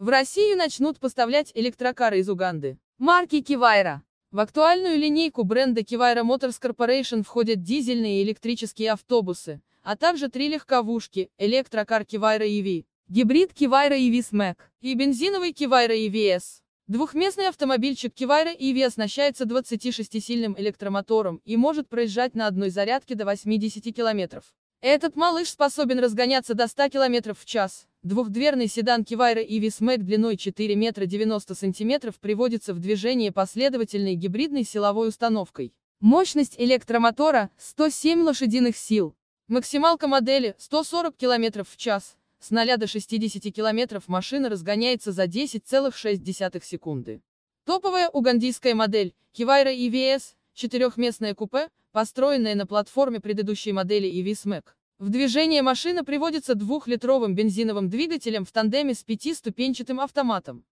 В Россию начнут поставлять электрокары из Уганды. Марки Кивайра. В актуальную линейку бренда Кивайра Motors Corporation входят дизельные и электрические автобусы, а также три легковушки, электрокар Кивайра EV, гибрид Кивайра EV SMAC и бензиновый Кивайра EVS. Двухместный автомобильчик Кивайра EV оснащается 26-сильным электромотором и может проезжать на одной зарядке до 80 км. Этот малыш способен разгоняться до 100 км в час. Двухдверный седан Кивайра Ивис Мэг длиной 4 метра 90 сантиметров приводится в движение последовательной гибридной силовой установкой. Мощность электромотора – 107 лошадиных сил. Максималка модели – 140 км в час. С 0 до 60 км машина разгоняется за 10,6 секунды. Топовая угандийская модель – Кивайра EVS, четырехместное купе, построенное на платформе предыдущей модели EVS Mac. В движение машина приводится двухлитровым бензиновым двигателем в тандеме с пятиступенчатым автоматом.